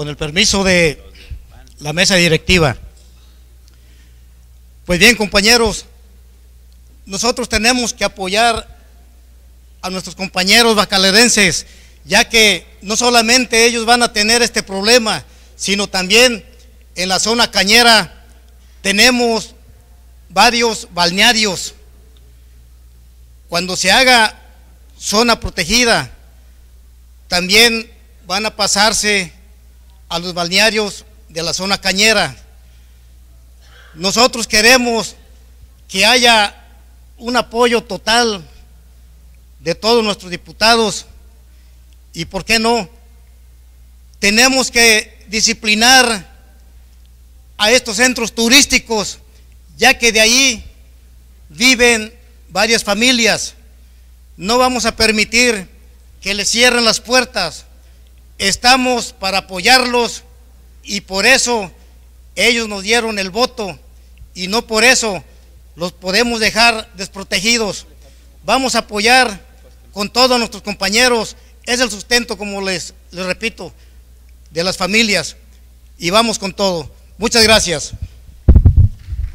con el permiso de la mesa directiva. Pues bien, compañeros, nosotros tenemos que apoyar a nuestros compañeros bacalerenses, ya que no solamente ellos van a tener este problema, sino también en la zona cañera tenemos varios balnearios. Cuando se haga zona protegida, también van a pasarse a los balnearios de la zona cañera. Nosotros queremos que haya un apoyo total de todos nuestros diputados y, ¿por qué no? Tenemos que disciplinar a estos centros turísticos, ya que de ahí viven varias familias. No vamos a permitir que les cierren las puertas estamos para apoyarlos y por eso ellos nos dieron el voto y no por eso los podemos dejar desprotegidos. Vamos a apoyar con todos nuestros compañeros, es el sustento, como les, repito, de las familias y vamos con todo. Muchas gracias.